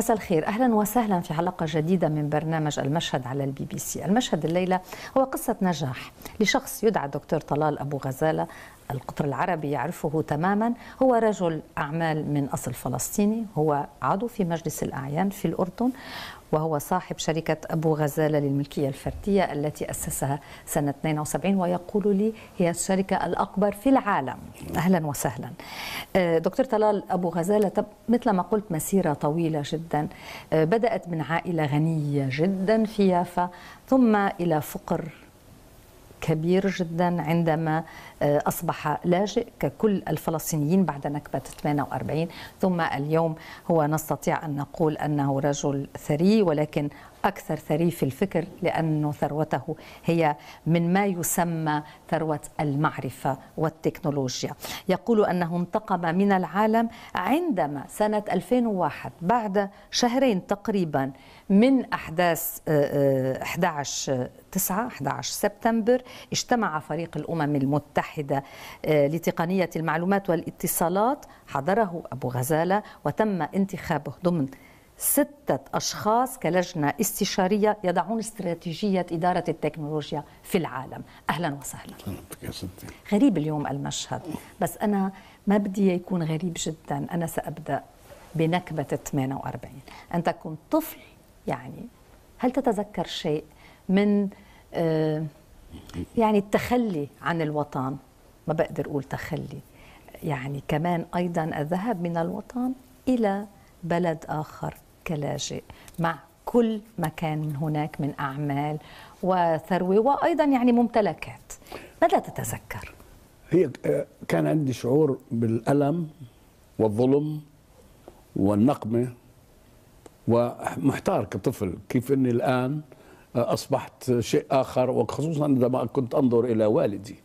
مساء الخير اهلا وسهلا في حلقه جديده من برنامج المشهد على البي بي سي المشهد الليله هو قصه نجاح لشخص يدعى دكتور طلال ابو غزاله القطر العربي يعرفه تماما هو رجل اعمال من اصل فلسطيني هو عضو في مجلس الاعيان في الاردن وهو صاحب شركة أبو غزالة للملكية الفردية التي أسسها سنة 72 ويقول لي هي الشركة الأكبر في العالم أهلا وسهلا آه، دكتور طلال أبو غزالة مثل ما قلت مسيرة طويلة جدا آه، بدأت من عائلة غنية جدا في يافا ثم إلى فقر كبير جدا عندما آه، أصبح لاجئ ككل الفلسطينيين بعد نكبة 48 ثم اليوم هو نستطيع أن نقول أنه رجل ثري ولكن أكثر ثريف الفكر لأن ثروته هي من ما يسمى ثروة المعرفة والتكنولوجيا يقول أنه انتقم من العالم عندما سنة 2001 بعد شهرين تقريبا من أحداث 11 9 11 سبتمبر اجتمع فريق الأمم المتحدة آه، لتقنية المعلومات والاتصالات حضره أبو غزالة وتم انتخابه ضمن ستة أشخاص كلجنة استشارية يضعون استراتيجية إدارة التكنولوجيا في العالم أهلا وسهلا غريب اليوم المشهد بس أنا ما بدي يكون غريب جدا أنا سأبدأ بنكبة 48 أنت كنت طفل يعني هل تتذكر شيء من آه، يعني التخلي عن الوطن ما بقدر أقول تخلي يعني كمان أيضا الذهاب من الوطن إلى بلد آخر كلاجئ مع كل ما كان هناك من أعمال وثروة وأيضا يعني ممتلكات ماذا تتذكر؟ هي آه، كان عندي شعور بالألم والظلم والنقمة ومحتار كطفل كيف أني الآن آه، أصبحت شيء آخر وخصوصا عندما كنت أنظر إلى والدي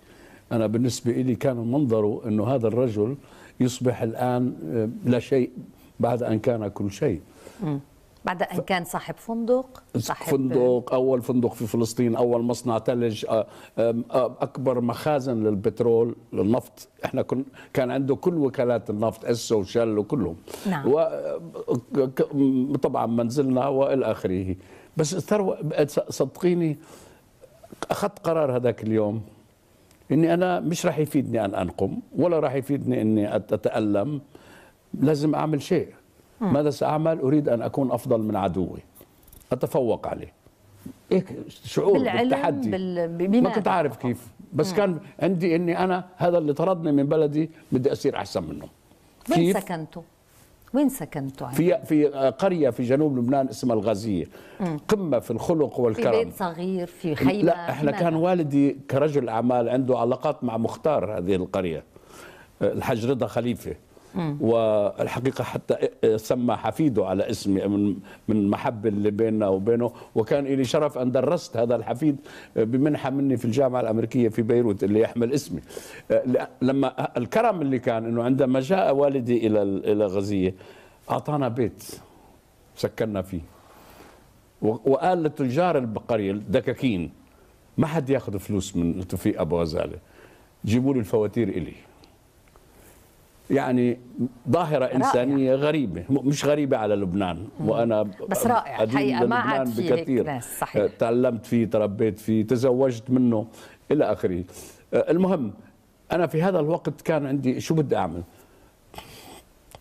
أنا بالنسبة لي كان منظره أنه هذا الرجل يصبح الآن آه، لا شيء بعد أن كان كل شيء بعد ان كان صاحب فندق صاحب فندق اول فندق في فلسطين اول مصنع ثلج آه، آه، اكبر مخازن للبترول للنفط احنا كن كان عنده كل وكالات النفط اسو وشل وكلهم نعم. وطبعا آه، منزلنا والى اخره بس الثروه صدقيني اخذت قرار هذاك اليوم اني انا مش راح يفيدني ان انقم ولا راح يفيدني اني اتالم لازم اعمل شيء ماذا سأعمل أريد أن أكون أفضل من عدوي أتفوق عليه هيك إيه شعور بالعلم بالتحدي بال... ما كنت عارف كيف بس مم. كان عندي اني انا هذا اللي طردني من بلدي بدي اصير احسن منه وين سكنتوا؟ وين سكنتوا؟ في في قريه في جنوب لبنان اسمها الغازيه مم. قمه في الخلق والكرم في بيت صغير في خيمه لا احنا كان والدي كرجل اعمال عنده علاقات مع مختار هذه القريه الحاج رضا خليفه والحقيقه حتى سمى حفيده على اسمي من من محبه اللي بيننا وبينه وكان لي شرف ان درست هذا الحفيد بمنحه مني في الجامعه الامريكيه في بيروت اللي يحمل اسمي لما الكرم اللي كان انه عندما جاء والدي الى الى غزيه اعطانا بيت سكننا فيه وقال لتجار القريه الدكاكين ما حد ياخذ فلوس من توفيق ابو غزاله جيبوا لي الفواتير الي يعني ظاهرة رائع. إنسانية غريبة مش غريبة على لبنان مم. وأنا بس رائع الحقيقة ما عاد في بكثير ناس صحيح. أه، تعلمت فيه تربيت فيه تزوجت منه إلى آخره أه، المهم أنا في هذا الوقت كان عندي شو بدي أعمل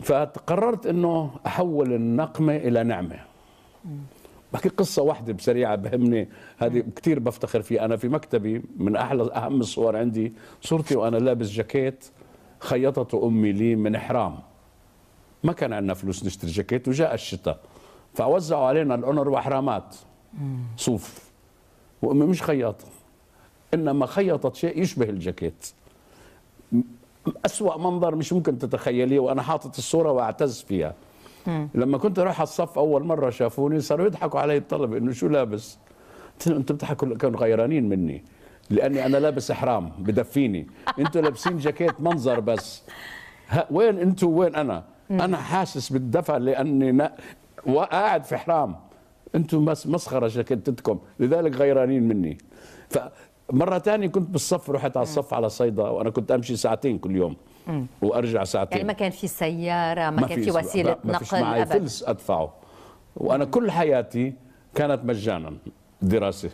فقررت أنه أحول النقمة إلى نعمة بحكي قصه واحده بسريعه بهمني هذه كثير بفتخر فيها انا في مكتبي من احلى اهم الصور عندي صورتي وانا لابس جاكيت خيطته امي لي من حرام ما كان عندنا فلوس نشتري جاكيت وجاء الشتاء فوزعوا علينا الأنر وحرامات صوف وامي مش خياطه انما خيطت شيء يشبه الجاكيت أسوأ منظر مش ممكن تتخيليه وانا حاطط الصوره واعتز فيها لما كنت اروح على الصف اول مره شافوني صاروا يضحكوا علي الطلبه انه شو لابس قلت لهم انتم بتضحكوا كانوا غيرانين مني لاني انا لابس احرام بدفيني انتوا لابسين جاكيت منظر بس وين انتوا وين انا انا حاسس بالدفى لاني نا... وقاعد في حرام انتم مس مسخره جاكيتتكم لذلك غيرانين مني فمره ثانيه كنت بالصف رحت على الصف على صيدا وانا كنت امشي ساعتين كل يوم وارجع ساعتين يعني ما كان في سياره ما, ما كان في وسيله ما نقل ما معي فلس ادفعه وانا كل حياتي كانت مجانا دراسه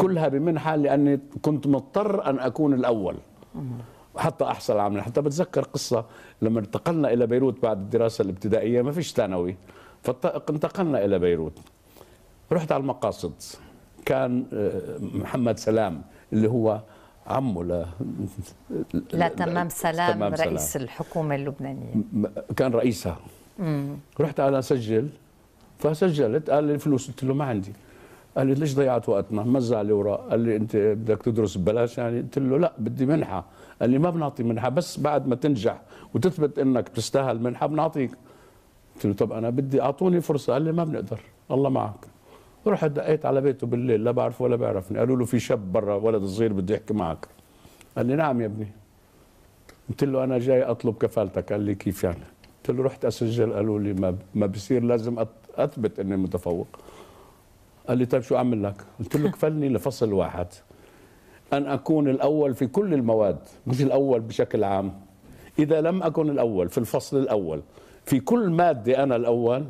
كلها بمنحة لأني كنت مضطر أن أكون الأول حتى أحصل عمل حتى بتذكر قصة لما انتقلنا إلى بيروت بعد الدراسة الابتدائية ما فيش ثانوي فانتقلنا إلى بيروت رحت على المقاصد كان آه، محمد سلام اللي هو عمه ل... لا تمام سلام تمام رئيس سلام. الحكومة اللبنانية كان رئيسها مم. رحت أنا أسجل فسجلت قال لي الفلوس قلت له ما عندي قال لي ليش ضيعت وقتنا مزع الاوراق قال لي انت بدك تدرس ببلاش يعني قلت له لا بدي منحه قال لي ما بنعطي منحه بس بعد ما تنجح وتثبت انك بتستاهل منحه بنعطيك قلت له طب انا بدي اعطوني فرصه قال لي ما بنقدر الله معك رحت دقيت على بيته بالليل لا بعرفه ولا بيعرفني قالوا له في شاب برا ولد صغير بده يحكي معك قال لي نعم يا ابني قلت له انا جاي اطلب كفالتك قال لي كيف يعني قلت له رحت اسجل قالوا لي ما ما بصير لازم اثبت اني متفوق قال لي طيب شو اعمل لك؟ قلت له كفلني لفصل واحد ان اكون الاول في كل المواد مش الاول بشكل عام اذا لم اكن الاول في الفصل الاول في كل ماده انا الاول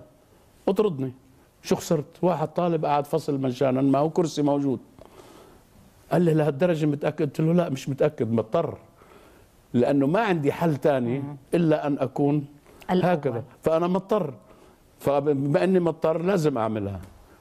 اطردني شو خسرت؟ واحد طالب قاعد فصل مجانا ما هو كرسي موجود قال لي لهالدرجه متاكد؟ قلت له لا مش متاكد مضطر لانه ما عندي حل ثاني الا ان اكون الأول. هكذا فانا مضطر فبما اني مضطر لازم اعملها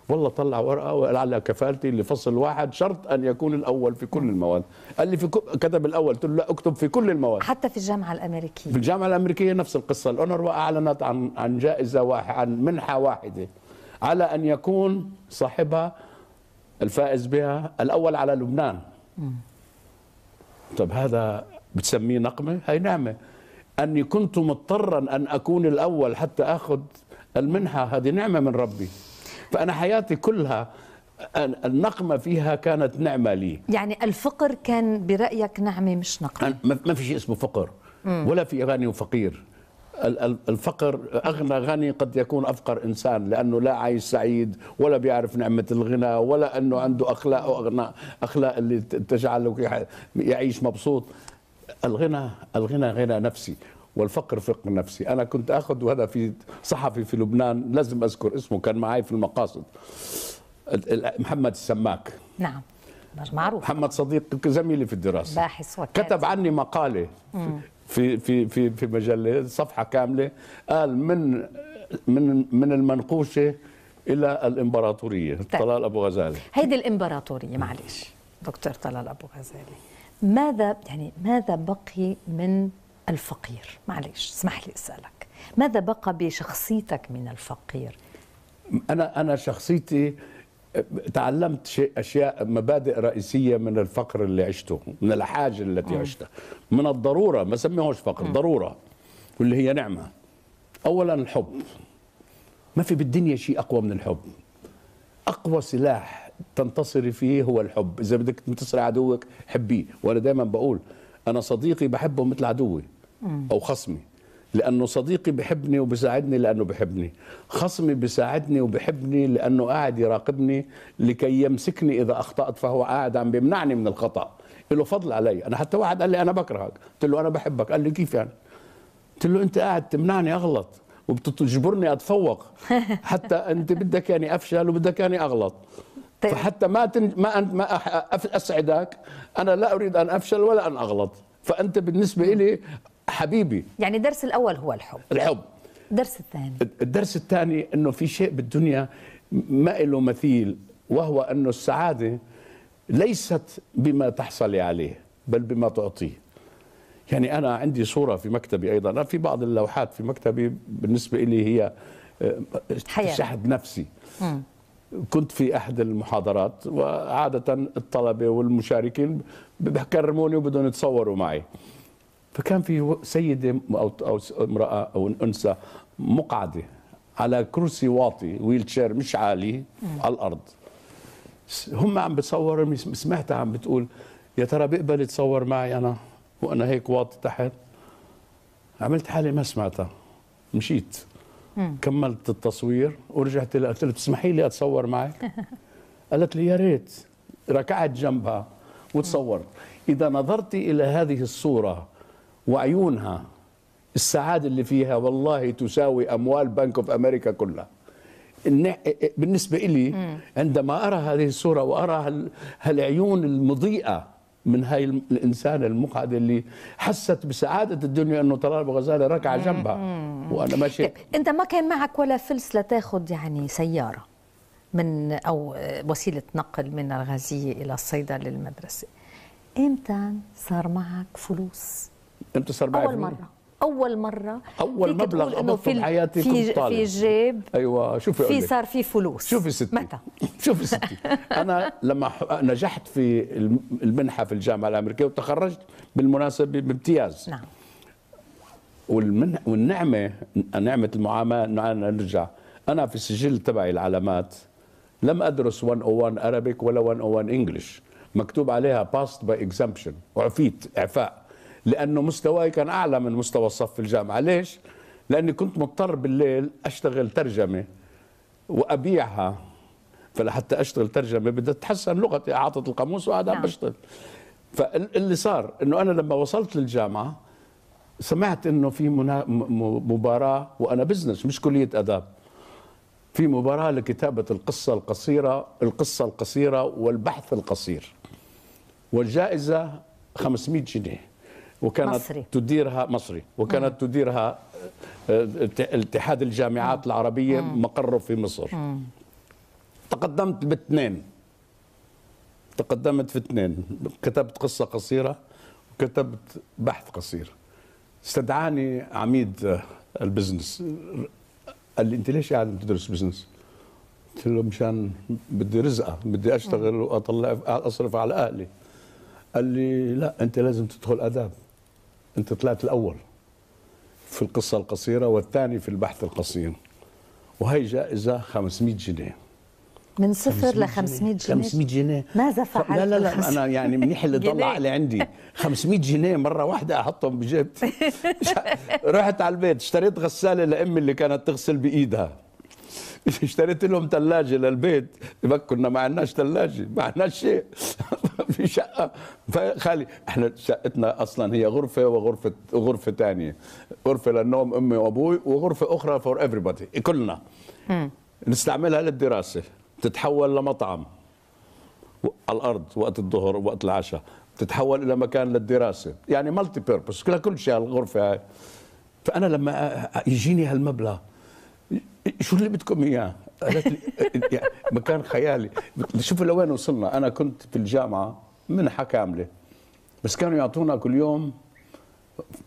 والله طلع ورقه وقال على كفالتي لفصل واحد شرط ان يكون الاول في كل المواد قال لي في كتب الاول قلت له لا اكتب في كل المواد حتى في الجامعه الامريكيه في الجامعه الامريكيه نفس القصه الاونروا اعلنت عن عن جائزه واحده عن منحه واحده على ان يكون صاحبها الفائز بها الاول على لبنان طب هذا بتسميه نقمه هي نعمه اني كنت مضطرا ان اكون الاول حتى اخذ المنحه هذه نعمه من ربي فأنا حياتي كلها النقمة فيها كانت نعمة لي يعني الفقر كان برأيك نعمة مش نقمة ما في شيء اسمه فقر ولا في غني وفقير الفقر أغنى غني قد يكون أفقر إنسان لأنه لا عايش سعيد ولا بيعرف نعمة الغنى ولا أنه عنده أخلاق وأغنى أخلاق اللي تجعله يعيش مبسوط الغنى الغنى غنى نفسي والفقر فقه نفسي أنا كنت أخذ وهذا في صحفي في لبنان لازم أذكر اسمه كان معي في المقاصد محمد السماك نعم معروف محمد صديق زميلي في الدراسة باحث وكاتب كتب عني مقالة في في في في مجلة صفحة كاملة قال من من من المنقوشة إلى الإمبراطورية طيب. طلال أبو غزالي هيدي الإمبراطورية معلش دكتور طلال أبو غزالي ماذا يعني ماذا بقي من الفقير معلش اسمح لي اسالك ماذا بقى بشخصيتك من الفقير انا انا شخصيتي تعلمت شيء اشياء مبادئ رئيسيه من الفقر اللي عشته من الحاجه التي م. عشتها من الضروره ما سميهوش فقر م. ضروره واللي هي نعمه اولا الحب ما في بالدنيا شيء اقوى من الحب اقوى سلاح تنتصري فيه هو الحب اذا بدك تنتصري عدوك حبيه وانا دايما بقول انا صديقي بحبه مثل عدوي او خصمي لانه صديقي بحبني وبساعدني لانه بحبني خصمي بساعدني وبحبني لانه قاعد يراقبني لكي يمسكني اذا اخطات فهو قاعد عم بيمنعني من الخطا له فضل علي انا حتى واحد قال لي انا بكرهك قلت له انا بحبك قال لي كيف يعني قلت له انت قاعد تمنعني اغلط وبتجبرني اتفوق حتى انت بدك يعني افشل وبدك يعني اغلط طيب. فحتى ما تن... ما أنت ما أسعدك أنا لا أريد أن أفشل ولا أن أغلط فأنت بالنسبة لي حبيبي يعني الدرس الأول هو الحب الحب الدرس الثاني الدرس الثاني أنه في شيء بالدنيا ما له مثيل وهو أنه السعادة ليست بما تحصل عليه بل بما تعطيه يعني أنا عندي صورة في مكتبي أيضا أنا في بعض اللوحات في مكتبي بالنسبة لي هي آه، حياة. شحذ نفسي م. كنت في احد المحاضرات وعاده الطلبه والمشاركين بكرموني وبدهم يتصوروا معي فكان في سيدة أو أو امرأة أو أنثى مقعدة على كرسي واطي ويل شير مش عالي مم. على الأرض هم عم بتصوروا سمعتها عم بتقول يا ترى بيقبل يتصور معي أنا وأنا هيك واطي تحت عملت حالي ما سمعتها مشيت مم. كملت التصوير ورجعت لها قلت لها تسمحي لي أتصور معك قالت لي يا ريت ركعت جنبها وتصورت إذا نظرتي إلى هذه الصورة وعيونها السعادة اللي فيها والله تساوي أموال بنك اوف أمريكا كلها بالنسبة إلي عندما أرى هذه الصورة وأرى هالعيون المضيئة من هاي الإنسانة المقعدة اللي حست بسعادة الدنيا أنه طلال غزالة ركع جنبها وأنا ماشي طيب، أنت ما كان معك ولا فلس لتاخذ يعني سيارة من أو وسيلة نقل من الغازية إلى الصيدة للمدرسة إمتى صار معك فلوس 2.4 اول مره اول مره اول مبلغ قبضته بحياتي في كنت طالب في جيب ايوه شوفي في صار في فلوس شوفي ستي متى شوفي ستي انا لما نجحت في المنحه في الجامعه الامريكيه وتخرجت بالمناسبه بامتياز نعم والمن... والنعمه نعمه المعامله انه انا نرجع انا في السجل تبعي العلامات لم ادرس 101 عربي ولا 101 انجلش مكتوب عليها باست باي اكزامبشن وعفيت اعفاء لانه مستواي كان اعلى من مستوى الصف الجامعه ليش لاني كنت مضطر بالليل اشتغل ترجمه وابيعها فلحتى اشتغل ترجمه بدي اتحسن لغتي اعطت القاموس وقاعد عم بشتغل فاللي صار انه انا لما وصلت للجامعه سمعت انه في مباراه وانا بزنس مش كليه اداب في مباراه لكتابه القصه القصيره القصه القصيره والبحث القصير والجائزه 500 جنيه وكانت مصري. تديرها مصري وكانت مم. تديرها آه، آه، اتحاد الجامعات مم. العربية مقره في مصر مم. تقدمت باثنين تقدمت في اثنين كتبت قصة قصيرة وكتبت بحث قصير استدعاني عميد آه، البزنس قال لي انت ليش قاعد تدرس بزنس؟ قلت له مشان بدي رزقه بدي اشتغل واطلع اصرف على اهلي قال لي لا انت لازم تدخل اداب انت طلعت الاول في القصه القصيره والثاني في البحث القصير وهي جائزه 500 جنيه من صفر ل 500 جنيه 500 جنيه ماذا فعلت لا لا لا انا يعني منيح اللي ضل عقلي عندي 500 جنيه مره واحده احطهم بجيبتي رحت على البيت اشتريت غساله لامي اللي كانت تغسل بايدها اشتريت لهم ثلاجه للبيت كنا ما عندناش ثلاجه ما عندناش شيء في شقه فخالي احنا شقتنا اصلا هي غرفه وغرفه غرفه ثانيه غرفه للنوم امي وابوي وغرفه اخرى فور ايفريبادي كلنا نستعملها للدراسه تتحول لمطعم الارض وقت الظهر وقت العشاء تتحول الى مكان للدراسه يعني مالتي بيربس كل شيء الغرفه هاي فانا لما يجيني هالمبلغ شو اللي بدكم اياه؟ قالت لي يعني مكان خيالي شوفوا لوين وصلنا انا كنت في الجامعه منحه كامله بس كانوا يعطونا كل يوم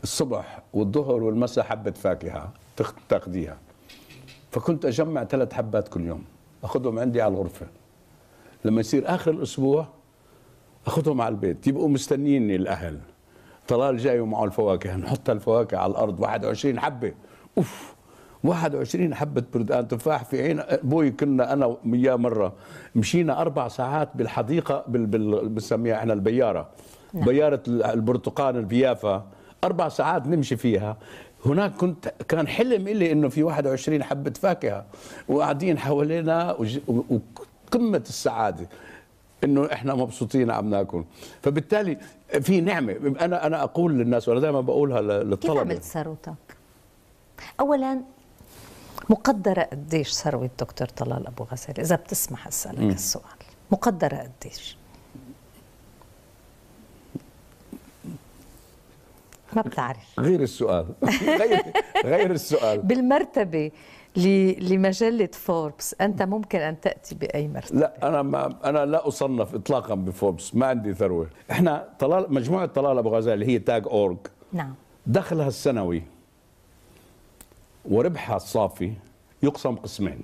الصبح والظهر والمساء حبه فاكهه تاخذيها فكنت اجمع ثلاث حبات كل يوم اخذهم عندي على الغرفه لما يصير اخر الاسبوع اخذهم على البيت يبقوا مستنيني الاهل طلال جاي ومعه الفواكه نحط الفواكه على الارض 21 حبه اوف 21 حبة برتقال تفاح في عين بوي كنا أنا وياه مرة مشينا أربع ساعات بالحديقة بنسميها إحنا البيارة نعم. بيارة البرتقال البيافا أربع ساعات نمشي فيها هناك كنت كان حلم إلي إنه في 21 حبة فاكهة وقاعدين حوالينا وقمة السعادة انه احنا مبسوطين عم ناكل فبالتالي في نعمه انا انا اقول للناس وانا دائما بقولها للطلبه كيف عملت ساروتك اولا مقدرة قديش ثروة دكتور طلال أبو غزال إذا بتسمح أسألك مم. السؤال مقدرة قديش ما بتعرف غير السؤال غير غير السؤال بالمرتبة لمجلة فوربس أنت ممكن أن تأتي بأي مرتبة لا أنا ما أنا لا أصنف إطلاقا بفوربس ما عندي ثروة إحنا طلال مجموعة طلال أبو غزال هي تاج أورج نعم دخلها السنوي وربحها الصافي يقسم قسمين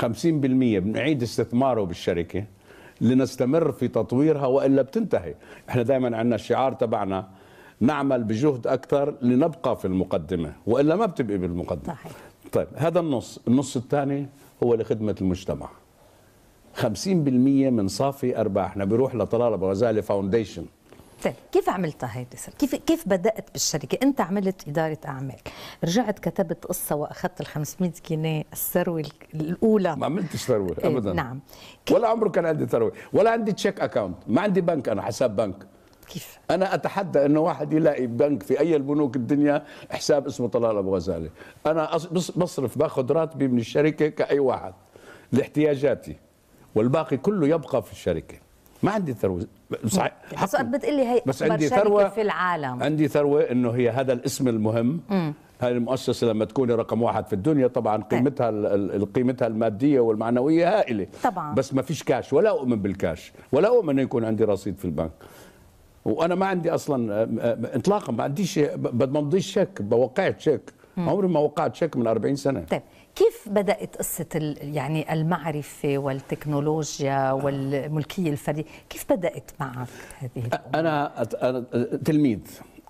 50% بنعيد استثماره بالشركه لنستمر في تطويرها والا بتنتهي احنا دائما عندنا الشعار تبعنا نعمل بجهد اكثر لنبقى في المقدمه والا ما بتبقي بالمقدمه صحيح. طيب هذا النص النص الثاني هو لخدمه المجتمع 50% من صافي ارباحنا بيروح لطلال ابو غزاله فاونديشن طيب كيف عملتها هيدي كيف كيف بدات بالشركه انت عملت اداره اعمال رجعت كتبت قصه واخذت ال 500 جنيه الثروه الاولى ما عملتش ثروه طيب، ابدا نعم ولا عمره كان عندي ثروه ولا عندي تشيك اكاونت ما عندي بنك انا حساب بنك كيف؟ أنا أتحدى أنه واحد يلاقي بنك في أي البنوك الدنيا حساب اسمه طلال أبو غزاله، أنا بصرف باخذ راتبي من الشركة كأي واحد لاحتياجاتي والباقي كله يبقى في الشركة، ما عندي ثروة بس حق بتقلي هي بس عندي ثروه في العالم عندي ثروه انه هي هذا الاسم المهم هاي المؤسسة لما تكون رقم واحد في الدنيا طبعا طيب. قيمتها قيمتها المادية والمعنوية هائلة طبعا بس ما فيش كاش ولا أؤمن بالكاش ولا أؤمن أن يكون عندي رصيد في البنك وأنا ما عندي أصلا آه، آه، إطلاقا ما عنديش ما بمضيش شيك بوقعت شيك عمري ما وقعت شيك من 40 سنة طيب كيف بدات قصه يعني المعرفه والتكنولوجيا والملكيه الفرديه كيف بدات معك هذه الأمور؟ انا انا تلميذ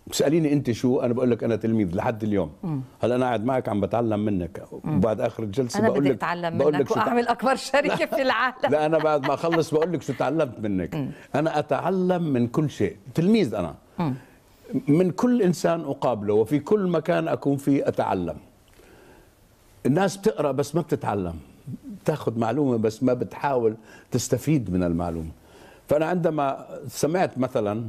بتساليني انت شو انا بقول لك انا تلميذ لحد اليوم هلا انا قاعد معك عم بتعلم منك وبعد اخر الجلسه أنا بقول لك اتعلم بقول منك لك واعمل اكبر شركه في العالم لا انا بعد ما اخلص بقول لك شو تعلمت منك م. انا اتعلم من كل شيء تلميذ انا م. من كل انسان اقابله وفي كل مكان اكون فيه اتعلم الناس بتقرا بس ما بتتعلم بتاخذ معلومه بس ما بتحاول تستفيد من المعلومه فانا عندما سمعت مثلا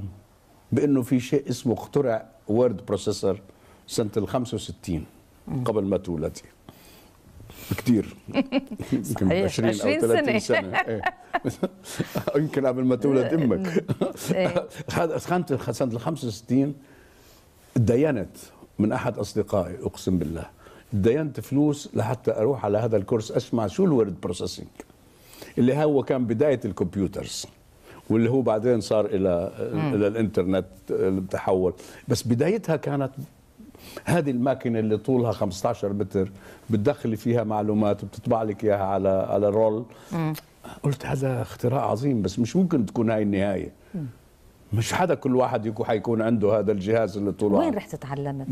بانه في شيء اسمه اخترع وورد بروسيسور سنه ال 65 قبل ما تولدي كثير يمكن 20 او 30 سنه, سنة. إيه. يمكن قبل ما تولد امك هذا إيه. سنه ال 65 تدينت من احد اصدقائي اقسم بالله دينت فلوس لحتى اروح على هذا الكورس اسمع شو الورد بروسيسنج اللي هو كان بدايه الكمبيوترز واللي هو بعدين صار الى الى الانترنت التحول بس بدايتها كانت هذه الماكينه اللي طولها 15 متر بتدخلي فيها معلومات وبتطبع لك اياها على على رول قلت هذا اختراع عظيم بس مش ممكن تكون هاي النهايه مش حدا كل واحد يكون حيكون عنده هذا الجهاز اللي طوله وين رحت تتعلمت؟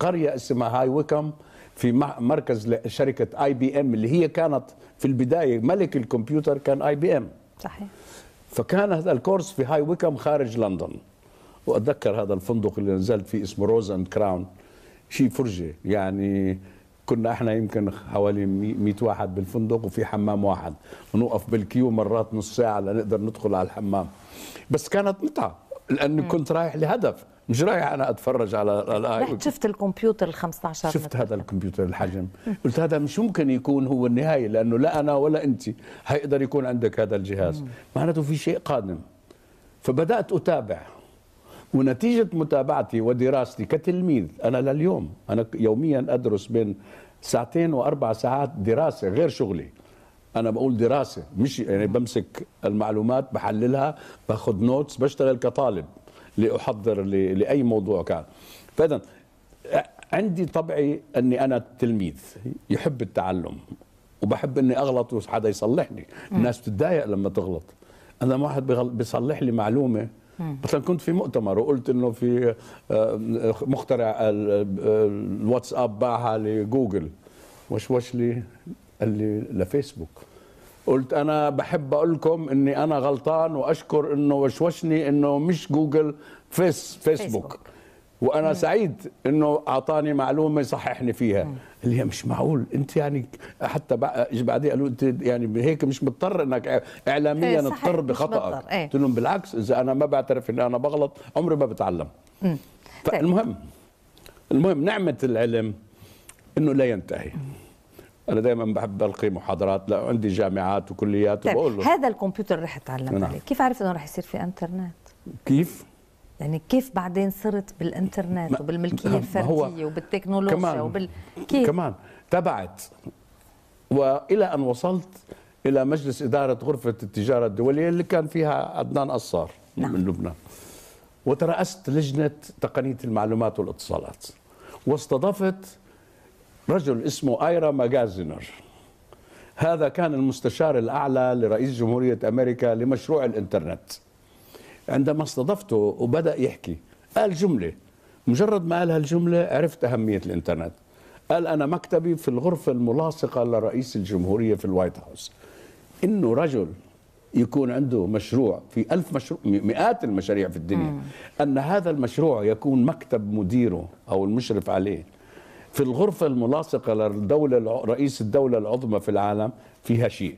بقريه اسمها هاي ويكم في مركز شركه اي بي ام اللي هي كانت في البدايه ملك الكمبيوتر كان اي بي ام صحيح فكان هذا الكورس في هاي ويكم خارج لندن واتذكر هذا الفندق اللي نزلت فيه اسمه روز اند كراون شيء فرجه يعني كنا احنا يمكن حوالي 100 واحد بالفندق وفي حمام واحد ونوقف بالكيو مرات نص ساعه لنقدر ندخل على الحمام بس كانت متعه لاني كنت رايح لهدف مش رايح انا اتفرج على الاي رحت شفت الكمبيوتر ال 15 شفت هذا الكمبيوتر الحجم قلت هذا مش ممكن يكون هو النهايه لانه لا انا ولا انت حيقدر يكون عندك هذا الجهاز معناته في شيء قادم فبدات اتابع ونتيجه متابعتي ودراستي كتلميذ انا لليوم انا يوميا ادرس بين ساعتين واربع ساعات دراسه غير شغلي انا بقول دراسه مش يعني بمسك المعلومات بحللها باخذ نوتس بشتغل كطالب لاحضر لاي موضوع كان فاذا عندي طبعي اني انا تلميذ يحب التعلم وبحب اني اغلط وحدا يصلحني الناس بتتضايق لما تغلط انا واحد بيصلح لي معلومه مثلا كنت في مؤتمر وقلت انه في آه، مخترع الواتساب باعها لجوجل وشوش لي قال لي لفيسبوك قلت انا بحب اقول لكم اني انا غلطان واشكر انه وشوشني انه مش جوجل فيس فيسبوك, وانا مم. سعيد انه اعطاني معلومه صححني فيها مم. اللي هي مش معقول انت يعني حتى بعدين قالوا انت يعني هيك مش مضطر انك اعلاميا تضطر بخطاك إيه. قلت لهم بالعكس اذا انا ما بعترف اني انا بغلط عمري ما بتعلم مم. فالمهم المهم نعمه العلم انه لا ينتهي مم. انا دائما بحب القي محاضرات لا عندي جامعات وكليات طيب وبقول له هذا الكمبيوتر رح اتعلم نعم. عليه كيف عرفت انه رح يصير في انترنت كيف يعني كيف بعدين صرت بالانترنت وبالملكيه الفرديه وبالتكنولوجيا كمان وبال كيف كمان تبعت والى ان وصلت الى مجلس اداره غرفه التجاره الدوليه اللي كان فيها عدنان قصار نعم. من لبنان وترأست لجنه تقنيه المعلومات والاتصالات واستضفت رجل اسمه ايرا ماجازينر هذا كان المستشار الاعلى لرئيس جمهوريه امريكا لمشروع الانترنت عندما استضفته وبدا يحكي قال جمله مجرد ما قال هالجمله عرفت اهميه الانترنت قال انا مكتبي في الغرفه الملاصقه لرئيس الجمهوريه في الوايت هاوس انه رجل يكون عنده مشروع في ألف مشروع مئات المشاريع في الدنيا أن هذا المشروع يكون مكتب مديره أو المشرف عليه في الغرفة الملاصقة للدولة رئيس الدولة العظمى في العالم فيها شيء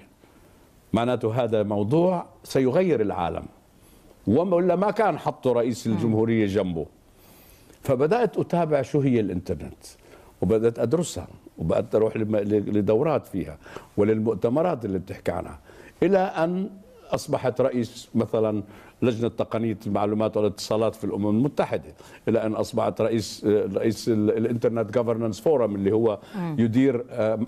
معناته هذا موضوع سيغير العالم ولا ما كان حطه رئيس نعم. الجمهورية جنبه فبدأت أتابع شو هي الإنترنت وبدأت أدرسها وبدأت أروح لدورات فيها وللمؤتمرات اللي بتحكي عنها إلى أن أصبحت رئيس مثلا لجنه تقنيه المعلومات والاتصالات في الامم المتحده الى ان اصبحت رئيس رئيس الانترنت جوفرنس فورم اللي هو يدير آه،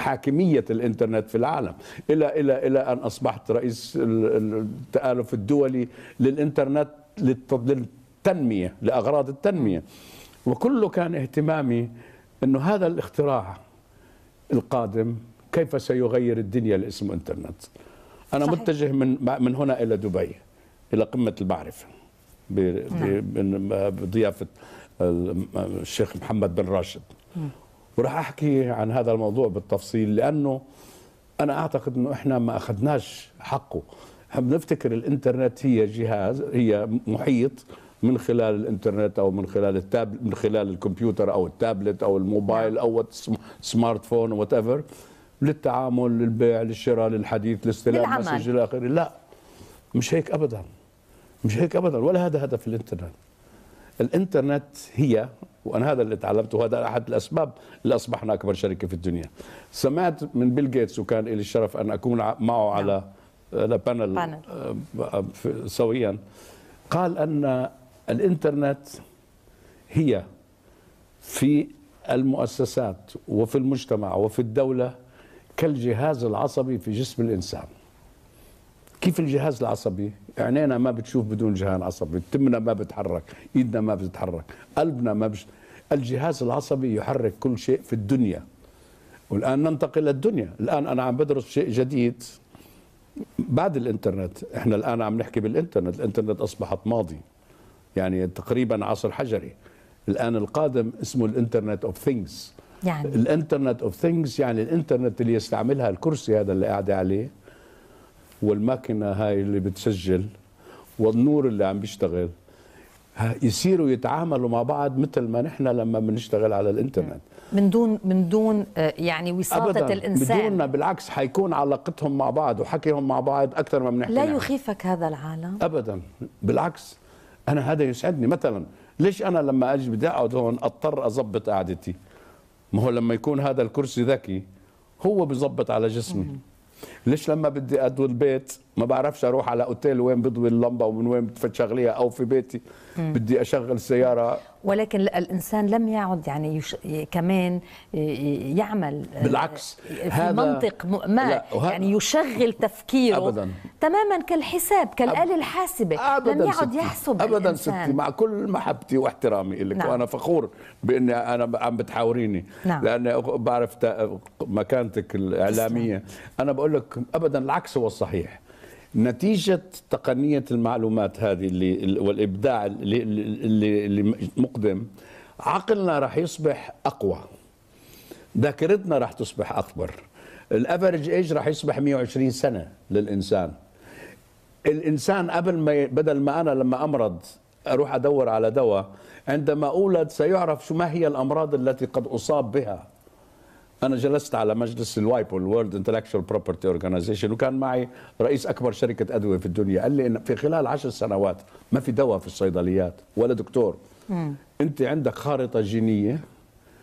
حاكميه الانترنت في العالم الى الى الى ان اصبحت رئيس التالف الدولي للانترنت للتنميه لاغراض التنميه وكله كان اهتمامي انه هذا الاختراع القادم كيف سيغير الدنيا اللي اسمه انترنت انا صحيح. متجه من من هنا الى دبي الى قمه المعرفه نعم. بضيافه الشيخ محمد بن راشد وراح احكي عن هذا الموضوع بالتفصيل لانه انا اعتقد انه احنا ما اخذناش حقه بنفتكر الانترنت هي جهاز هي محيط من خلال الانترنت او من خلال التاب من خلال الكمبيوتر او التابلت او الموبايل نعم. او السمارت فون وات ايفر للتعامل للبيع للشراء للحديث لاستلام مسج الى اخره لا مش هيك ابدا مش هيك ابدا ولا هذا هدف الانترنت الانترنت هي وانا هذا اللي تعلمته وهذا احد الاسباب اللي اصبحنا اكبر شركه في الدنيا سمعت من بيل جيتس وكان لي الشرف ان اكون معه نعم. على على آه، بانل سويا قال ان الانترنت هي في المؤسسات وفي المجتمع وفي الدوله كالجهاز العصبي في جسم الانسان كيف الجهاز العصبي عينينا ما بتشوف بدون جهاز عصبي تمنا ما بتحرك ايدنا ما بتتحرك قلبنا ما بش... الجهاز العصبي يحرك كل شيء في الدنيا والان ننتقل للدنيا الان انا عم بدرس شيء جديد بعد الانترنت احنا الان عم نحكي بالانترنت الانترنت اصبحت ماضي يعني تقريبا عصر حجري الان القادم اسمه الانترنت اوف ثينجز يعني الانترنت اوف ثينجز يعني الانترنت اللي يستعملها الكرسي هذا اللي قاعد عليه والماكينه هاي اللي بتسجل والنور اللي عم بيشتغل يصيروا يتعاملوا مع بعض مثل ما نحن لما بنشتغل على الانترنت من دون من دون آه، يعني وساطه أبداً الانسان بدوننا بالعكس حيكون علاقتهم مع بعض وحكيهم مع بعض اكثر ما بنحكي لا يخيفك هذا العالم ابدا بالعكس انا هذا يسعدني مثلا ليش انا لما اجي بدي اقعد هون اضطر اظبط قعدتي ما هو لما يكون هذا الكرسي ذكي هو بيظبط على جسمي ليش لما بدي اضوي البيت ما بعرفش اروح على اوتيل وين بضوي اللمبه ومن وين بتشغليها او في بيتي بدي اشغل السياره ولكن الانسان لم يعد يعني يش... كمان يعمل بالعكس في هذا منطق ما يعني يشغل تفكيره أبداً. تماما كالحساب كالاله الحاسبه أبداً لم يعد يحسب ابدا الإنسان. ستي مع كل محبتي واحترامي لك نعم. وانا فخور باني انا عم بتحاوريني نعم. لاني بعرف مكانتك الاعلاميه انا بقول لك ابدا العكس هو الصحيح نتيجة تقنية المعلومات هذه اللي والإبداع اللي, اللي, اللي مقدم عقلنا راح يصبح أقوى ذاكرتنا راح تصبح أكبر الأفرج إيج راح يصبح 120 سنة للإنسان الإنسان قبل ما بدل ما أنا لما أمرض أروح أدور على دواء عندما أولد سيعرف شو ما هي الأمراض التي قد أصاب بها انا جلست على مجلس الوايبو الورلد انتلكشوال بروبرتي اورجانيزيشن وكان معي رئيس اكبر شركه ادويه في الدنيا قال لي ان في خلال عشر سنوات ما في دواء في الصيدليات ولا دكتور مم. انت عندك خارطه جينيه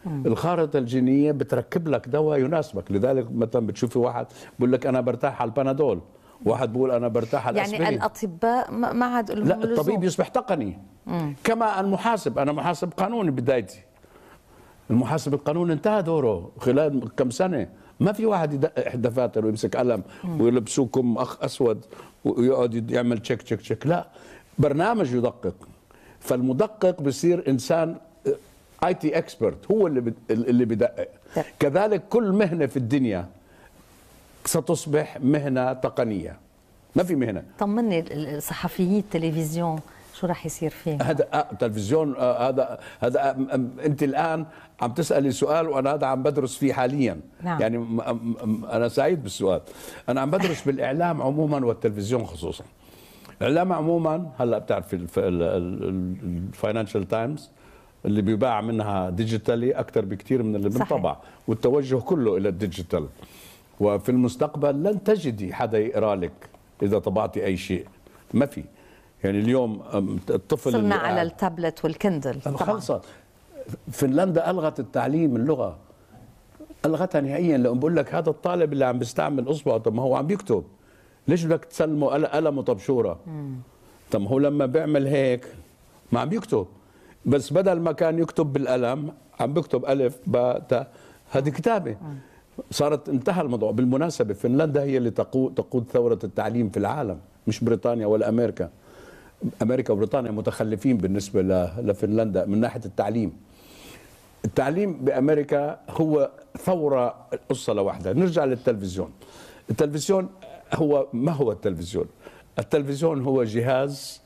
مم. الخارطة الجينية بتركب لك دواء يناسبك لذلك مثلا بتشوفي واحد بقول لك أنا برتاح على البنادول واحد بيقول أنا برتاح على يعني الأطباء ما عاد لهم لا الطبيب يصبح تقني مم. كما المحاسب أنا محاسب قانوني بدايتي المحاسب القانوني انتهى دوره خلال كم سنه ما في واحد يدقق دفاتر ويمسك قلم ويلبسوكم اخ اسود ويقعد يعمل تشيك تشيك تشيك لا برنامج يدقق فالمدقق بصير انسان اي تي اكسبرت هو اللي اللي بدقق طيب. كذلك كل مهنه في الدنيا ستصبح مهنه تقنيه ما في مهنه طمني الصحفيين التلفزيون شو راح يصير فيه هذا آه، تلفزيون آه، هذا هذا آه، انت الان عم تسالي سؤال وانا هذا عم بدرس فيه حاليا نعم. يعني انا سعيد بالسؤال انا عم بدرس بالاعلام عموما والتلفزيون خصوصا الاعلام عموما هلا بتعرفي الفاينانشال تايمز اللي بيباع منها ديجيتالي اكثر بكثير من اللي بنطبع والتوجه كله الى الديجيتال وفي المستقبل لن تجدي حدا يقرا لك اذا طبعتي اي شيء ما في يعني اليوم الطفل صرنا على التابلت والكندل خلصت فنلندا الغت التعليم اللغه الغتها نهائيا لان بقول لك هذا الطالب اللي عم بيستعمل اصبعه طب ما هو عم بيكتب ليش بدك تسلمه قلم وطبشوره؟ طب هو لما بيعمل هيك ما عم بيكتب بس بدل ما كان يكتب بالقلم عم بيكتب الف باء تاء هذه كتابه صارت انتهى الموضوع بالمناسبه فنلندا هي اللي تقود ثوره التعليم في العالم مش بريطانيا ولا امريكا امريكا وبريطانيا متخلفين بالنسبه لفنلندا من ناحيه التعليم التعليم بامريكا هو ثوره قصه لوحدها نرجع للتلفزيون التلفزيون هو ما هو التلفزيون التلفزيون هو جهاز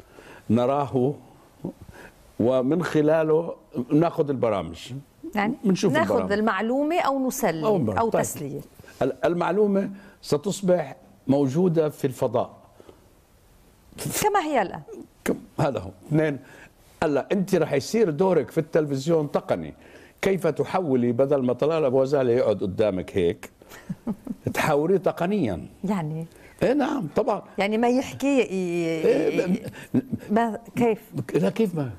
نراه ومن خلاله ناخذ البرامج يعني بنشوف ناخذ البرامج. المعلومه او نسلي او, أو طيب. تسليه المعلومه ستصبح موجوده في الفضاء كما هي الان هذا هو اثنين هلا انت رح يصير دورك في التلفزيون تقني كيف تحولي بدل ما طلال ابو غزاله يقعد قدامك هيك تحاوريه تقنيا يعني ايه نعم طبعا يعني ما يحكي ي... إيه ما كيف لا كيف ما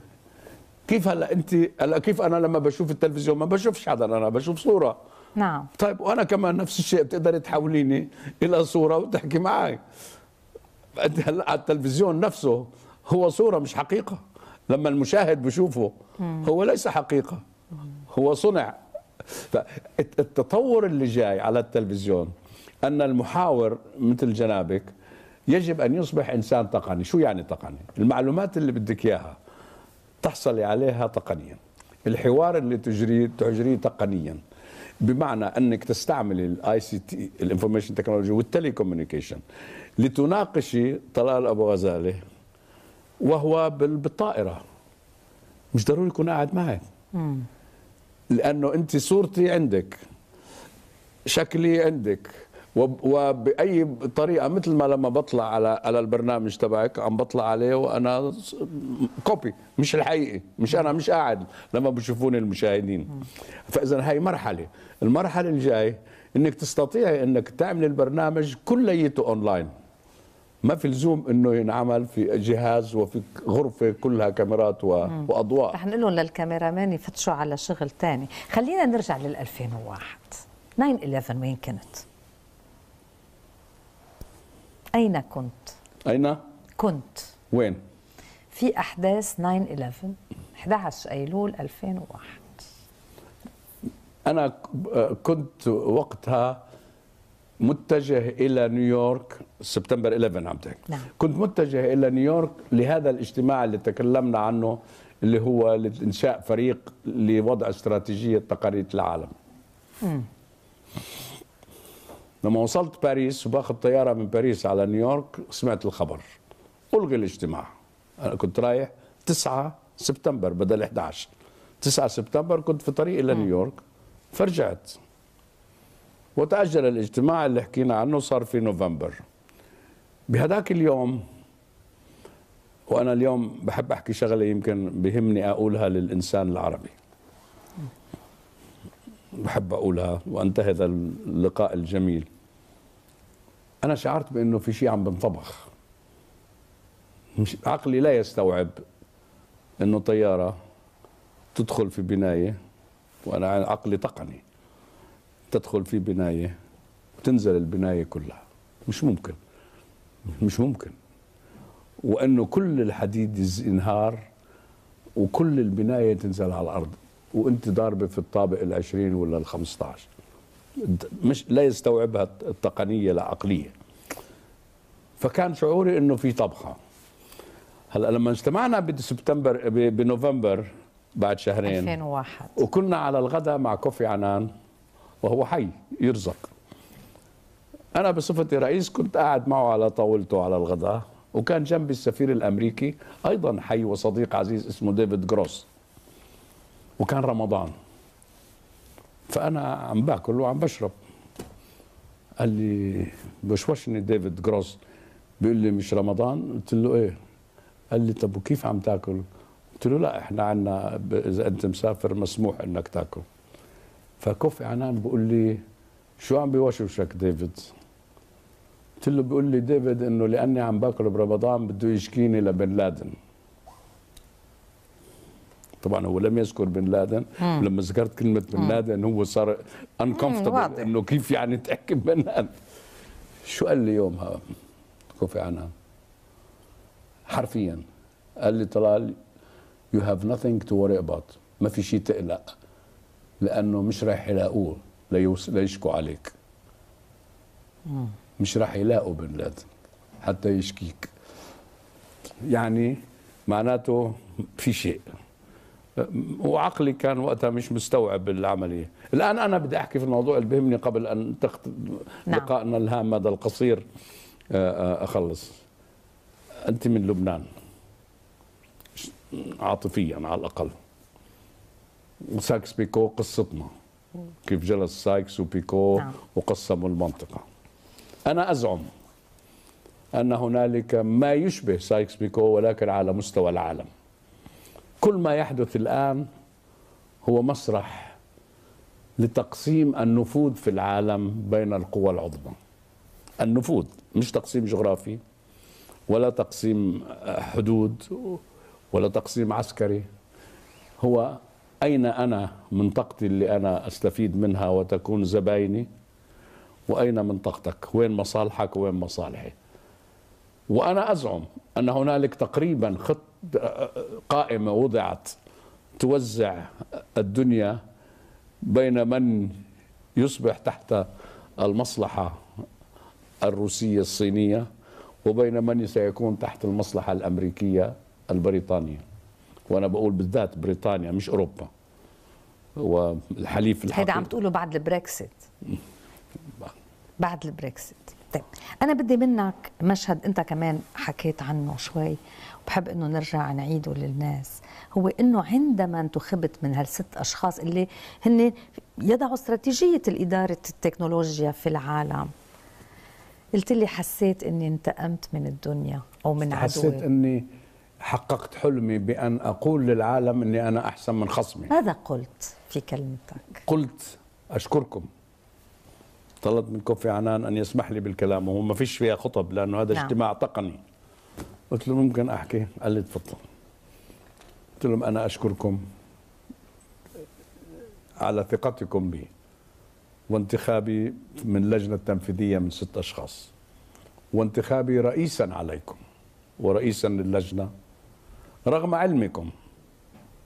كيف هلا انت هلا كيف انا لما بشوف التلفزيون ما بشوفش حدا انا بشوف صوره نعم طيب وانا كمان نفس الشيء بتقدري تحوليني الى صوره وتحكي معي على التلفزيون نفسه هو صوره مش حقيقه لما المشاهد بشوفه هو ليس حقيقه هو صنع التطور اللي جاي على التلفزيون ان المحاور مثل جنابك يجب ان يصبح انسان تقني، شو يعني تقني؟ المعلومات اللي بدك اياها تحصلي عليها تقنيا. الحوار اللي تجريه تجريه تقنيا. بمعنى انك تستعمل الاي سي تي الانفورميشن تكنولوجي والتليكوميونيكيشن لتناقشي طلال ابو غزاله وهو بالطائره مش ضروري يكون قاعد معك لانه انت صورتي عندك شكلي عندك وباي طريقه مثل ما لما بطلع على على البرنامج تبعك عم بطلع عليه وانا كوبي مش الحقيقي مش انا مش قاعد لما بشوفوني المشاهدين فاذا هاي مرحله المرحله الجايه انك تستطيعي انك تعمل البرنامج كليته اونلاين ما في لزوم انه ينعمل في جهاز وفي غرفه كلها كاميرات و... واضواء رح نقول لهم للكاميرامان يفتشوا على شغل ثاني خلينا نرجع لل 2001 9 11 وين كنت اين كنت اين كنت وين في احداث 9 11 11 ايلول 2001 انا كنت وقتها متجه الى نيويورك سبتمبر 11 عم تحكي نعم. كنت متجه الى نيويورك لهذا الاجتماع اللي تكلمنا عنه اللي هو انشاء فريق لوضع استراتيجيه تقنيه العالم مم. لما وصلت باريس وباخذ طياره من باريس على نيويورك سمعت الخبر الغي الاجتماع انا كنت رايح 9 سبتمبر بدل 11 9 سبتمبر كنت في طريق الى نيويورك فرجعت وتأجل الاجتماع اللي حكينا عنه صار في نوفمبر بهذاك اليوم وأنا اليوم بحب أحكي شغلة يمكن بهمني أقولها للإنسان العربي بحب أقولها وأنتهي هذا اللقاء الجميل أنا شعرت بأنه في شيء عم بنطبخ مش عقلي لا يستوعب أنه طيارة تدخل في بناية وأنا عقلي تقني تدخل في بناية وتنزل البناية كلها مش ممكن مش ممكن وأنه كل الحديد ينهار وكل البناية تنزل على الأرض وأنت ضاربة في الطابق العشرين ولا الخمسة عشر مش لا يستوعبها التقنية لا عقلية فكان شعوري أنه في طبخة هلا لما اجتمعنا بسبتمبر بنوفمبر بعد شهرين 2001 وكنا على الغداء مع كوفي عنان وهو حي يرزق أنا بصفتي رئيس كنت قاعد معه على طاولته على الغداء وكان جنبي السفير الأمريكي أيضا حي وصديق عزيز اسمه ديفيد جروس وكان رمضان فأنا عم باكل وعم بشرب قال لي بشوشني ديفيد جروس بيقول لي مش رمضان قلت له ايه قال لي طب وكيف عم تاكل قلت له لا احنا عندنا اذا انت مسافر مسموح انك تاكل فكف عنان بيقول لي شو عم بيوشوشك ديفيد؟ قلت له بيقول لي ديفيد انه لاني عم باكل برمضان بده يشكيني لبن لادن طبعا هو لم يذكر بن لادن ولما ذكرت كلمه بن لادن هو صار انكمفتبل انه كيف يعني تحكي بن لادن شو قال لي يومها كوفي عنان حرفيا قال لي طلال يو هاف nothing تو worry about ما في شيء تقلق لانه مش راح يلاقوه ليشكوا عليك مش راح يلاقوا بن لادن حتى يشكيك يعني معناته في شيء وعقلي كان وقتها مش مستوعب العملية الآن أنا بدي أحكي في الموضوع اللي بهمني قبل أن تخت... نعم. لقائنا الهام هذا القصير آه، آه، أخلص أنت من لبنان عاطفيا على الأقل وساكس بيكو قصتنا كيف جلس سايكس وبيكو نعم. وقسموا المنطقة أنا أزعم أن هنالك ما يشبه سايكس بيكو ولكن على مستوى العالم كل ما يحدث الآن هو مسرح لتقسيم النفوذ في العالم بين القوى العظمى النفوذ مش تقسيم جغرافي ولا تقسيم حدود ولا تقسيم عسكري هو أين أنا منطقتي اللي أنا أستفيد منها وتكون زبايني وأين منطقتك وين مصالحك وين مصالحي وأنا أزعم أن هنالك تقريبا خط قائمة وضعت توزع الدنيا بين من يصبح تحت المصلحة الروسية الصينية وبين من سيكون تحت المصلحة الأمريكية البريطانية وأنا بقول بالذات بريطانيا مش أوروبا والحليف الحقيقي هذا عم تقوله بعد البريكسيت بعد البريكسيت طيب انا بدي منك مشهد انت كمان حكيت عنه شوي وبحب انه نرجع نعيده للناس هو انه عندما انتخبت من هالست اشخاص اللي هن يضعوا استراتيجيه الاداره التكنولوجيا في العالم قلت لي حسيت اني انتقمت من الدنيا او من عدوي حسيت اني حققت حلمي بأن أقول للعالم أني أنا أحسن من خصمي ماذا قلت في كلمتك؟ قلت أشكركم طلبت من كوفي عنان أن يسمح لي بالكلام وهو ما فيش فيها خطب لأنه هذا لا. نعم. اجتماع تقني قلت له ممكن أحكي قال لي تفضل قلت لهم أنا أشكركم على ثقتكم بي وانتخابي من لجنة تنفيذية من ست أشخاص وانتخابي رئيسا عليكم ورئيسا للجنة رغم علمكم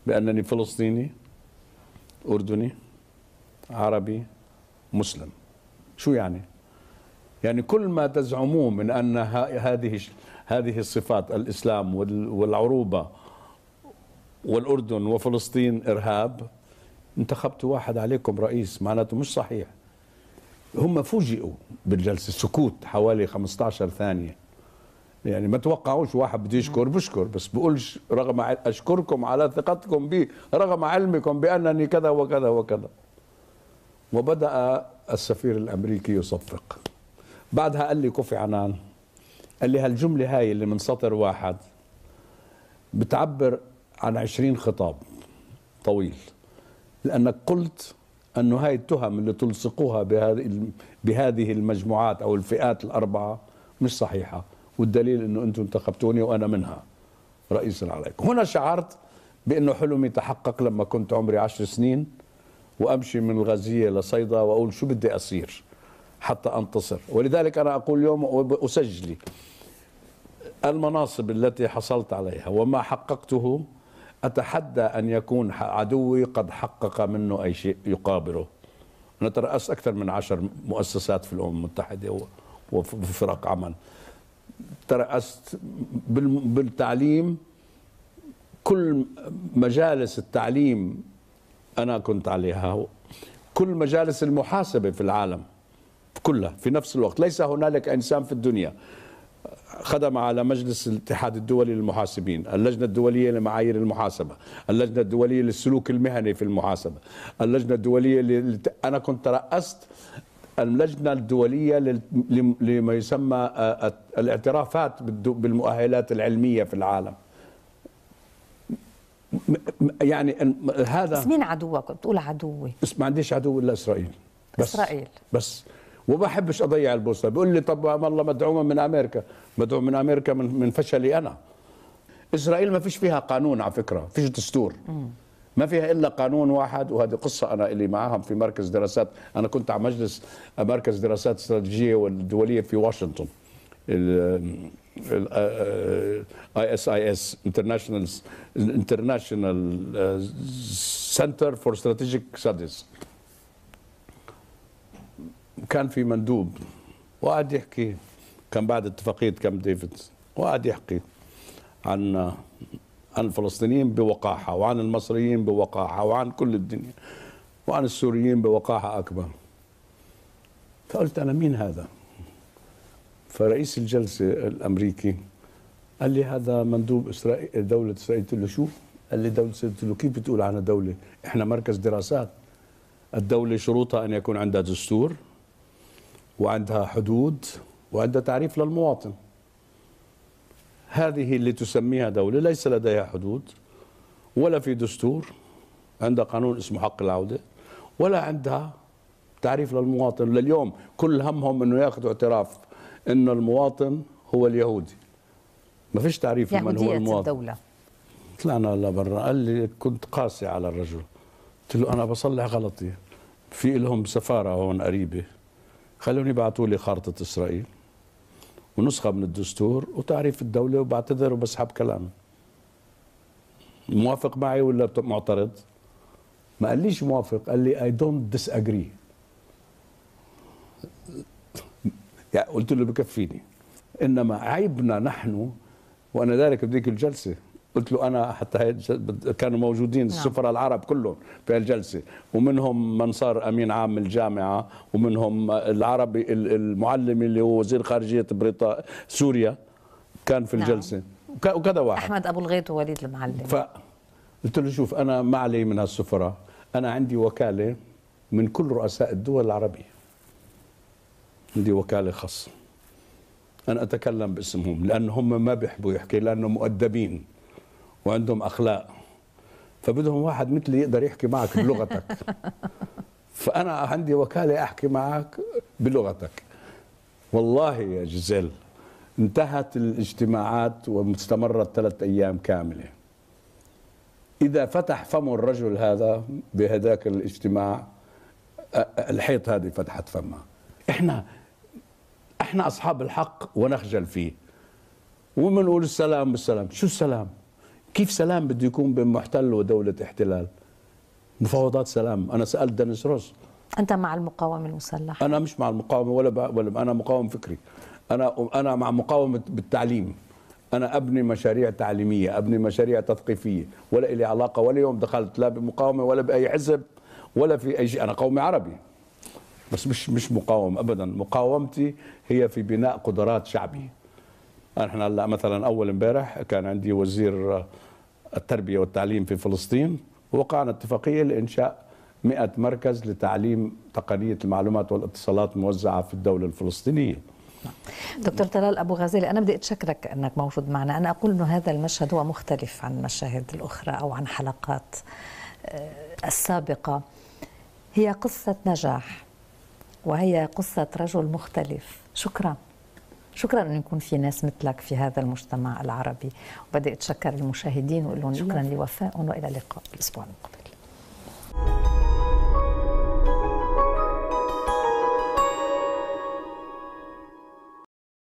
بأنني فلسطيني أردني عربي مسلم شو يعني؟ يعني كل ما تزعموه من أن هذه هذه الصفات الإسلام والعروبة والأردن وفلسطين إرهاب انتخبتوا واحد عليكم رئيس معناته مش صحيح هم فوجئوا بالجلسة السكوت حوالي 15 ثانية يعني ما توقعوش واحد بده يشكر بشكر بس بقولش رغم اشكركم على ثقتكم بي رغم علمكم بانني كذا وكذا وكذا وبدا السفير الامريكي يصفق بعدها قال لي كوفي عنان قال لي هالجمله هاي اللي من سطر واحد بتعبر عن عشرين خطاب طويل لأنك قلت أنه هاي التهم اللي تلصقوها بهذه المجموعات أو الفئات الأربعة مش صحيحة والدليل انه انتم انتخبتوني وانا منها رئيسا عليكم هنا شعرت بانه حلمي تحقق لما كنت عمري عشر سنين وامشي من الغازيه لصيدا واقول شو بدي اصير حتى انتصر ولذلك انا اقول اليوم اسجلي المناصب التي حصلت عليها وما حققته اتحدى ان يكون عدوي قد حقق منه اي شيء يقابله انا تراس اكثر من عشر مؤسسات في الامم المتحده وفرق عمل ترأست بالتعليم كل مجالس التعليم أنا كنت عليها كل مجالس المحاسبة في العالم كلها في نفس الوقت ليس هنالك إنسان في الدنيا خدم على مجلس الاتحاد الدولي للمحاسبين اللجنة الدولية لمعايير المحاسبة اللجنة الدولية للسلوك المهني في المحاسبة اللجنة الدولية ل... أنا كنت رأست اللجنه الدوليه لما يسمى آه، آه، الاعترافات بالمؤهلات العلميه في العالم يعني هذا بس مين عدوك بتقول عدوي بس ما عنديش عدو الا اسرائيل بس اسرائيل بس وما بحبش اضيع البوصله بيقول لي طب والله مدعومه من امريكا مدعوم من امريكا من, من فشلي انا اسرائيل ما فيش فيها قانون على فكره فيش دستور م. ما فيها الا قانون واحد وهذه قصه انا اللي معاهم في مركز دراسات انا كنت على مجلس مركز دراسات استراتيجيه والدوليه في واشنطن اي اس اي اس انترناشونال انترناشونال سنتر فور استراتيجيك ستاديز كان في مندوب وقعد يحكي كان بعد اتفاقيه كامب ديفيد وقعد يحكي عن عن الفلسطينيين بوقاحة وعن المصريين بوقاحة وعن كل الدنيا وعن السوريين بوقاحة أكبر فقلت أنا مين هذا فرئيس الجلسة الأمريكي قال لي هذا مندوب إسرائيل دولة إسرائيل قلت له شو قال لي دولة قلت له كيف بتقول عن دولة إحنا مركز دراسات الدولة شروطها أن يكون عندها دستور وعندها حدود وعندها تعريف للمواطن هذه اللي تسميها دولة ليس لديها حدود ولا في دستور عندها قانون اسمه حق العودة ولا عندها تعريف للمواطن لليوم كل همهم انه ياخذوا اعتراف انه المواطن هو اليهودي ما فيش تعريف من هو المواطن الدولة طلعنا لبرا قال لي كنت قاسي على الرجل قلت له انا بصلح غلطي في لهم سفاره هون قريبه خلوني بعثوا لي خارطه اسرائيل ونسخه من الدستور وتعريف الدوله وبعتذر وبسحب كلامي موافق معي ولا معترض ما قال ليش موافق قال لي اي دونت ديس اجري يعني قلت له بكفيني انما عيبنا نحن وانا ذلك بذيك الجلسه قلت له انا حتى كانوا موجودين نعم. السفراء العرب كلهم في الجلسه ومنهم من صار امين عام الجامعه ومنهم العربي المعلم اللي هو وزير خارجيه بريطانيا سوريا كان في نعم. الجلسه نعم. وكذا واحد احمد ابو الغيط ووليد المعلم ف قلت له شوف انا ما علي من هالسفراء انا عندي وكاله من كل رؤساء الدول العربيه عندي وكاله خاصه أن أتكلم باسمهم لأن هم ما بيحبوا يحكي لأنهم مؤدبين وعندهم اخلاق فبدهم واحد مثلي يقدر يحكي معك بلغتك فانا عندي وكاله احكي معك بلغتك والله يا جزيل انتهت الاجتماعات واستمرت ثلاث ايام كامله اذا فتح فم الرجل هذا بهذاك الاجتماع الحيط هذه فتحت فمها احنا احنا اصحاب الحق ونخجل فيه ومنقول السلام بالسلام شو السلام كيف سلام بده يكون بين محتل ودولة احتلال مفاوضات سلام أنا سألت دينيس روس أنت مع المقاومة المسلحة أنا مش مع المقاومة ولا ولا أنا مقاوم فكري أنا أنا مع مقاومة بالتعليم أنا أبني مشاريع تعليمية أبني مشاريع تثقيفية ولا إلي علاقة ولا يوم دخلت لا بمقاومة ولا بأي حزب ولا في أي شيء أنا قومي عربي بس مش مش مقاوم أبدا مقاومتي هي في بناء قدرات شعبي احنا هلا مثلا اول امبارح كان عندي وزير التربية والتعليم في فلسطين وقعنا اتفاقية لإنشاء 100 مركز لتعليم تقنية المعلومات والاتصالات موزعة في الدولة الفلسطينية دكتور طلال أبو غزالي أنا بدي أتشكرك أنك موجود معنا أنا أقول أنه هذا المشهد هو مختلف عن المشاهد الأخرى أو عن حلقات آه، السابقة هي قصة نجاح وهي قصة رجل مختلف شكراً شكرا أن يكون في ناس مثلك في هذا المجتمع العربي وبدي أتشكر المشاهدين وأقول لهم شكرا لوفاء وإلى اللقاء الأسبوع المقبل